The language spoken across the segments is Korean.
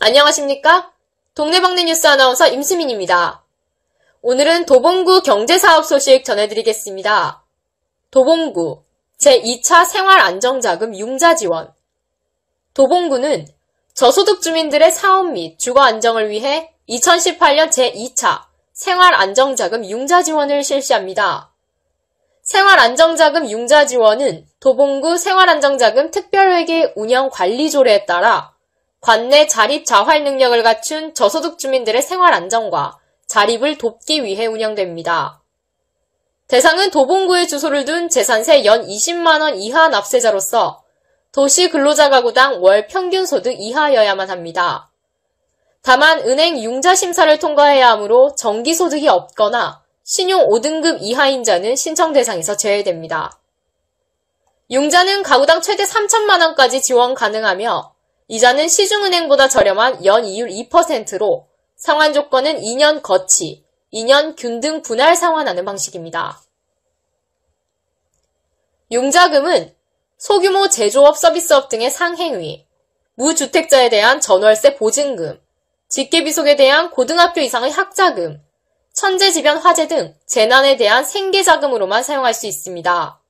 안녕하십니까? 동네방네 뉴스 아나운서 임수민입니다. 오늘은 도봉구 경제사업 소식 전해드리겠습니다. 도봉구 제2차 생활안정자금 융자 지원 도봉구는 저소득 주민들의 사업 및 주거 안정을 위해 2018년 제2차 생활안정자금 융자 지원을 실시합니다. 생활안정자금 융자 지원은 도봉구 생활안정자금 특별회계 운영관리조례에 따라 관내 자립 자활 능력을 갖춘 저소득 주민들의 생활 안정과 자립을 돕기 위해 운영됩니다. 대상은 도봉구에 주소를 둔 재산세 연 20만원 이하 납세자로서 도시 근로자 가구당 월 평균 소득 이하여야만 합니다. 다만 은행 융자 심사를 통과해야 하므로 정기 소득이 없거나 신용 5등급 이하인 자는 신청 대상에서 제외됩니다. 용자는 가구당 최대 3천만 원까지 지원 가능하며 이자는 시중은행보다 저렴한 연 이율 2%로 상환 조건은 2년 거치, 2년 균등 분할 상환하는 방식입니다. 용자금은 소규모 제조업 서비스업 등의 상행위, 무주택자에 대한 전월세 보증금, 직계비속에 대한 고등학교 이상의 학자금, 천재지변 화재 등 재난에 대한 생계자금으로만 사용할 수 있습니다.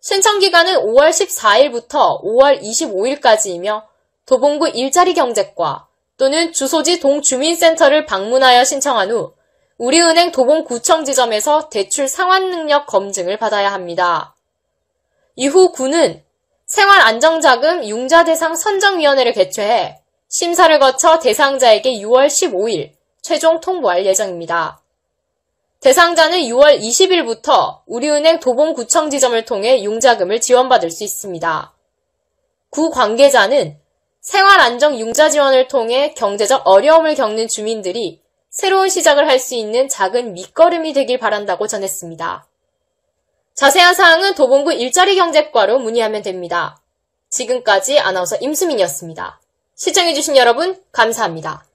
신청기간은 5월 14일부터 5월 25일까지이며 도봉구 일자리경제과 또는 주소지 동주민센터를 방문하여 신청한 후 우리은행 도봉구청 지점에서 대출 상환능력 검증을 받아야 합니다. 이후 구는 생활안정자금 융자대상 선정위원회를 개최해 심사를 거쳐 대상자에게 6월 15일 최종 통보할 예정입니다. 대상자는 6월 20일부터 우리은행 도봉구청 지점을 통해 융자금을 지원받을 수 있습니다. 구 관계자는 생활안정 융자 지원을 통해 경제적 어려움을 겪는 주민들이 새로운 시작을 할 수 있는 작은 밑거름이 되길 바란다고 전했습니다. 자세한 사항은 도봉구 일자리 경제과로 문의하면 됩니다. 지금까지 아나운서 임수민이었습니다. 시청해주신 여러분, 감사합니다.